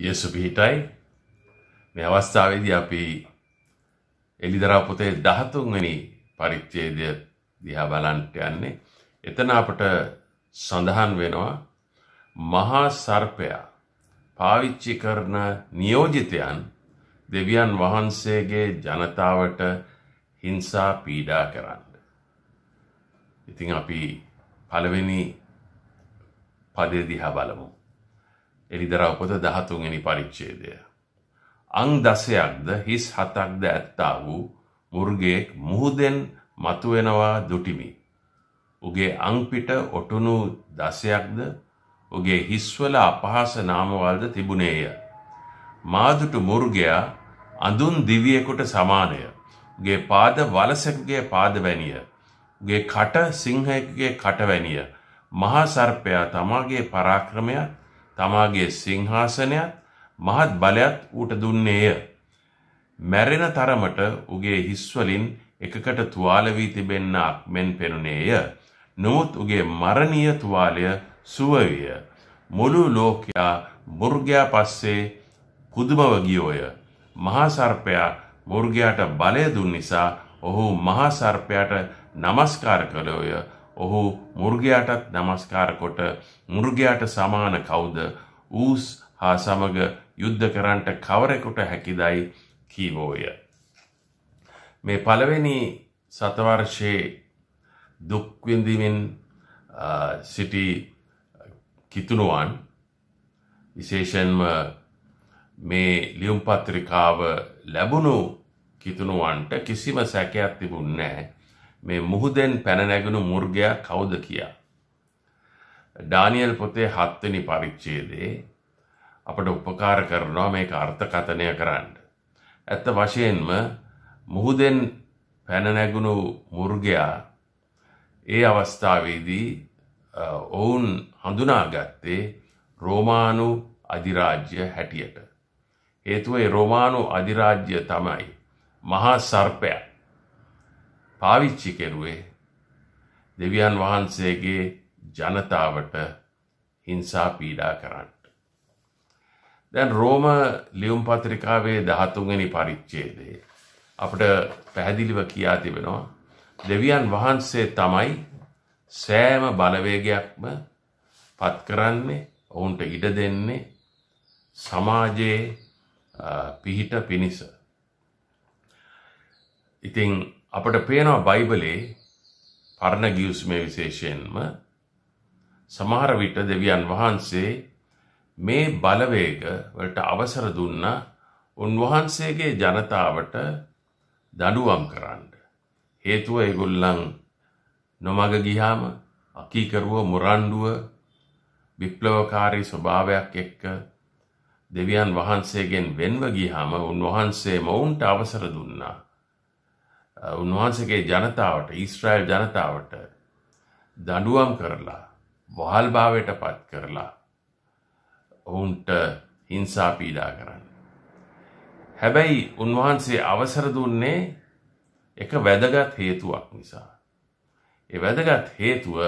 යේසු පිහිටයි මේ අවස්ථාවේදී අපි එලිදරා පොතේ 13 වෙනි පරිච්ඡේදය දිහා බලන්න යන්නේ එතන අපට සඳහන් වෙනවා මහා සර්පයා පාවිච්චි කරන නියෝජිතයන් දෙවියන් වහන්සේගේ ජනතාවට හිංසා පීඩා කරන්න. ඉතින් අපි පළවෙනි පදේ දිහා බලමු. එළිදර උපත දහතුන්ගනි පරිච්චේදය. අං දසයක්ද හිස් හතක්ද ඇත්තා වූ මුර්ගයෙක් මුහුදෙන් මතුවෙනවා දුටිමි. උගේ අංපිට ඔටුනු දසයක්ද උගේ හිස්වල අපහස නාමවල්ද තිබුණේය. මාදුටු මුර්ගයා අඳුන් දිවියෙකුට සමානය. ගේ පාද වලසකුගේ පාදවැනිය. ගේ කට සිංහයකගේ කටවැනිය. මහාසර්පයා තමාගේ පරාක්‍රමයක් තමාගේ සිංහාසනයත් මහත් බලයත් ඌට දුන්නේය. මැරෙන තරමට උගේ හිස්වලින් එකකට තුවාල වී තිබෙන්නක් මෙන් පෙනුනේය. නමුත් උගේ මරණීය තුවාලය සුව විය. මුළු ලෝකයා මුර්ගයා පස්සේ කුදුමව ගියෝය. මහා සර්පයා මුර්ගයාට බලය දුන් නිසා ඔහු මහා සර්පයාට නමස්කාර කළෝය. ඔහු මුර්ගයාටත් නමස්කාරකොට මුර්ගයාට සමාන කවුද ඌස් හා සමග යුද්ධ කරන්ට කවරෙකුට හැකිදයි කීවෝය. මේ පළවෙනි සතවර්ෂයේ දුක්විඳමින් සිටි කිතුනුවන් විශේෂෙන්ම මේ ලියුම්පත්‍රිකාව ලැබුණු කිතුනුවන්ට කිසිම සැකයක් තිබුන්නේ නැහැ මේ මුහුදෙන් පැනනැගුණු මුර්ගයා කවුද කියා. ඩානියල් පොතේ හත්වනි පරිච්චේදේ අපට උපකාර කරනවා මේ අර්ථකථනය කරන්න. ඇත්ත වශයෙන්ම මුහුදෙන් පැනනැගුණු මුර්ගයා ඒ අවස්ථාවේදී ඔවුන් හඳුනාගත්තේ රෝමානු අධිරාජ්‍ය හැටියට. හේතුව රෝමානු අධිරාජ්‍ය තමයි මහා සර්පයක්. පාවිච්චි කෙරුවේ දෙවියන් වහන්සේගේ ජනතාවට හිංසා පීඩා කරන්නට. දැන් රෝම ලියුම් පත්‍රිකාවේ දහතුන්ගනි පරිච්චේදේ. අපට පැහැදිලිව කියා තිබෙනවා දෙවියන් වහන්සේ තමයි සෑම බලවේගයක්ම පත් කරන්නේ ඔවුන්ට ඉඩ දෙන්නේ සමාජයේ පිහිට පිණිස. ඉතිං අපට පේනවා බයිබලේ පරණ ගියුස්මේ විශේෂයෙන්ම සමහර විට දෙවියන් වහන්සේ මේ බලවේග වලට අවසර දුන්න උන්වහන්සේගේ ජනතාවට දඬුවම් කරන්න. හේතුව ඒගොල්ලන් නොමග ගියාම අකීකරුව මුරණ්ඩුව විප්ලවකාරී ස්වභාවයක් එක්ක දෙවියන් වහන්සේගෙන් වෙන්ව ගියාම උන්වහන්සේ මොවුන්ට අවසර දුන්නා. උන්වහන්සගේ ජනතාවට ඊස්ට්‍රයිල් ජනතාවට දඩුවම් කරලා වහල්භාවයට පත් කරලා ඔවුන්ට හිංසා පීඩා කරන්න. හැබැයි උන්වහන්සේ අවසර දුන්නේ එක වැදගත් හේතුවක් නිසා. ඒ වැදගත් හේතුව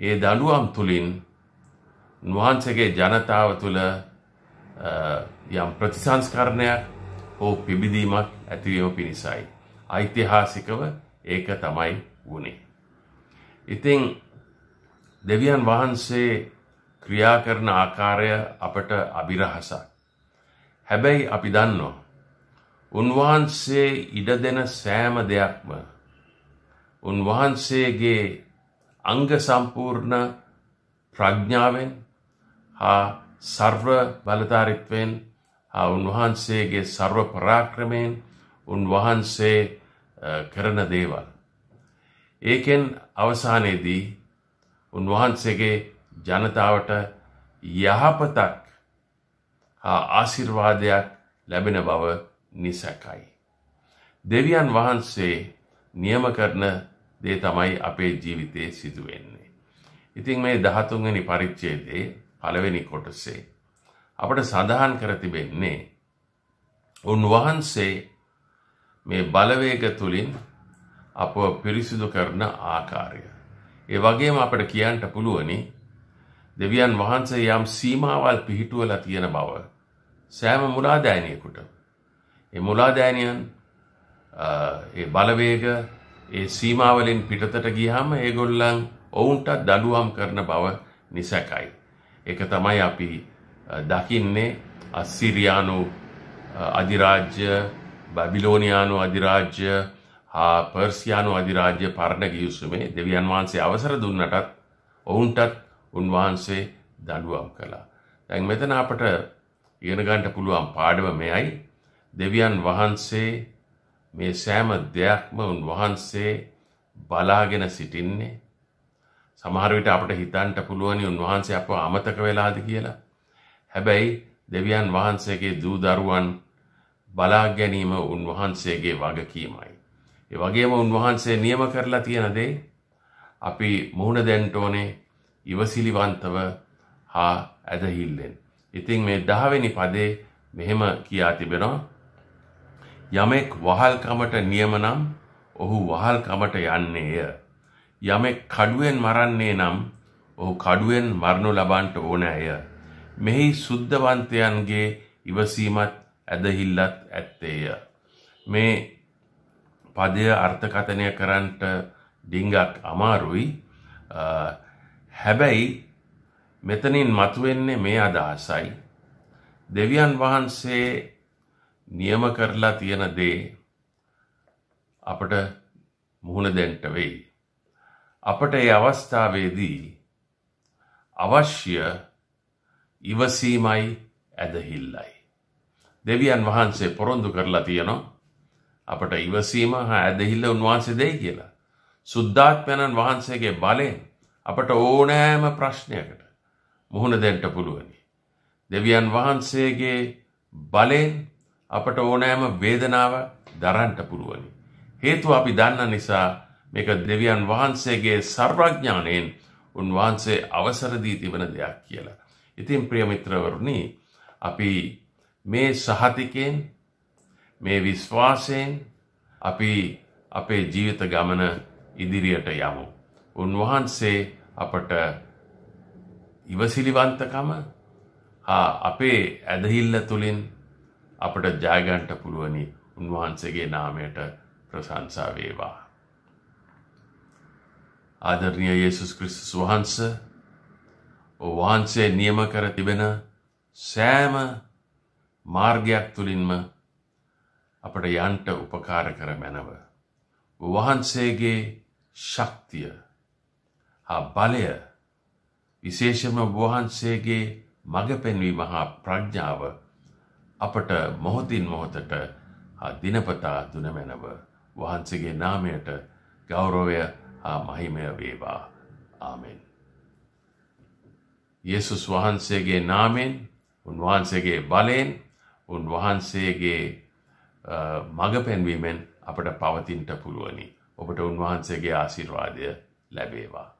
ඒ දඩුවම් තුළින් උන්වහන්සගේ ජනතාව තුළ යම් ප්‍රතිසංස්කරණයක් හෝ පිබිදීමක් ඇතිවීම පිණිසයි. ඓතිහාසිකව ඒක තමයි වුණේ. ඉතින් දෙවියන් වහන්සේ ක්‍රියා කරන ආකාරය අපට අභිරහසක්. හැබැයි අපි දන්නවා. උන්වහන්සේ ඉඩ දෙන සෑම දෙයක්ම උන්වහන්සේගේ අංග සම්පූර්ණ ප්‍රඥාවෙන් හා සර්ව බලධාරිත්වයෙන් හා උන්වහන්සේගේ සර්ව පරාක්‍රමයෙන් උන්වහන්සේ කරන දේවල්. ඒකෙන් අවසානයේදී උන්වහන්සේගේ ජනතාවට යහපතක් හා ආසිර්වාදයක් ලැබෙන බව නිසැකයි. දෙවියන් වහන්සේ නියම කරන දේ තමයි අපේ ජීවිතයේ සිදුවෙන්නේ. ඉතින් මේ දහතුන්ගනි පරිච්චේදේ පළවෙනි කොටසේ. අපට සඳහන් කර තිබෙන්නේ උන්වහන්සේ මේ බලවේග තුලින් අපව පිරිසිදු කරන ආකාරය. ඒ වගේම අපට කියන්න පුළුවනි දෙවියන් වහන්සේ යම් සීමාවල් පිහිටුවලා තියෙන බව සෑම මුලාදෑනියෙකුට. ඒ මුලාදෑනියන් ඒ බලවේග ඒ සීමාවලින් පිටතට ගියහම ඒගොල්ලන් ඔවුන්ට දඩුවම් කරන බව නිසැකයි. ඒක තමයි අපි දකින්නේ අස්සිරියානු අධිරාජ්‍ය බැබිලෝනියානු අධිරාජ්‍ය හා පර්සියානු අධිරාජ්‍ය පරණ ගියුසුමේ දෙවියන් වහන්සේ අවසර දුන්නටත් ඔවුන්ටත් උන්වහන්සේ දඩුවම් කළා. දැන් මෙතන අපට ඉගෙනගන්ට පුළුවන් පාඩම මෙයයි දෙවියන් වහන්සේ මේ සෑම දෙයක්ම උන්වහන්සේ බලාගෙන සිටින්නේ සමහරවිට අපට හිතන්ට පුළුවනි උන්වහන්සේ අප අමතක වෙලාද කියලා. හැබැයි දෙවියන් වහන්සේගේ දූ දරුවන් බලා ගැනීම උන්වහන්සේගේ වගකීමයි. ඒ වගේම උන්වහන්සේ නියම කරලා තියෙන දේ අපි මුහුණ දෙන්න ඕනේ ඉවසිලිවන්තව හා ඇදහිල්ලෙන්. ඉතින් මේ 10 වෙනි පදේ මෙහෙම කියා තිබෙනවා යමෙක් වහල්කමට නියම නම් ඔහු වහල්කමට යන්නේය. යමෙක් කඩුවෙන් මරන්නේ නම් ඔහු කඩුවෙන් මරණු ලබන්ට ඕනෑය. මෙහි සුද්ධවන්තයන්ගේ ඉවසීමත් ඇදහිල්ලත් ඇත්තේය. මේ පදය අර්ථකථනය කරන්නට ඩිංගක් අමාරුයි හැබැයි මෙතනින් මතුවෙන්නේ මේ අදහසයි. දෙවියන් වහන්සේ නියම කරලා තියෙන දේ අපට මුහුණ දෙන්ට වෙයි. අපට ඒ අවස්ථාවේදී අවශ්‍ය ඉවසීමයි ඇදහිල්ලයි. දෙවියන් වහන්සේ පොරොන්දු කරලා තියෙනවා අපට ඉවසීම හා ඇදහිල්ල උන්වහන්සේ දෙයි කියලා. සුද්ධාත්මයණන් වහන්සේගේ බලයෙන් අපට ඕනෑම ප්‍රශ්නයකට මුහුණ දෙන්ට පුළුවනි. දෙවියන් වහන්සේගේ බලයෙන් අපට ඕනෑම වේදනාව දරන්ට පුළුවනි. හේතු අපි දන්න නිසා මේක දෙවියන් වහන්සේගේ සර්වඥානයෙන් උන්වහන්සේ අවසරදී තිබන දෙයක් කියලා. ඉතින් ප්‍රියමිත්‍රවරුණි අපි මේ සහතිකයෙන් මේ විශ්වාසයෙන් අපි අපේ ජීවිත ගමන ඉදිරියට යමු. උන්වහන්සේ අපට ඉවසිලිවන්තකම හා අපේ ඇදහිල්ල තුළින් අපට ජයගන්ට පුළුවනි උන්වහන්සේගේ නාමයට ප්‍රශංසා වේවා. ආදරණීය යේසුස් ක්‍රිස්තුස් වහන්සේ වහන්සේ නියම කර තිබෙන සෑම මාර්ගයක් තුළින්ම අපට යන්ට උපකාර කර මැනව. වහන්සේගේ ශක්තිය හා බලය විශේෂම වහන්සේගේ මඟ පෙන්වීම හා ප්‍රඥාව අපට මොහොතින් මොහොතට දිනපතා දුනමැනව වහන්සේගේ නාමයට ගෞරවය හා මහිමය වේවා ආමෙන්. යෙසුස් වහන්සේගේ නාමෙන් උන්වහන්සේගේ බලයෙන් උන්වහන්සේගේ මඟ පැන්වීමෙන් අපට පවතින්ට පුළුවනි. ඔබට උන්වහන්සේගේ ආසිර්වාදය ලැබේවා.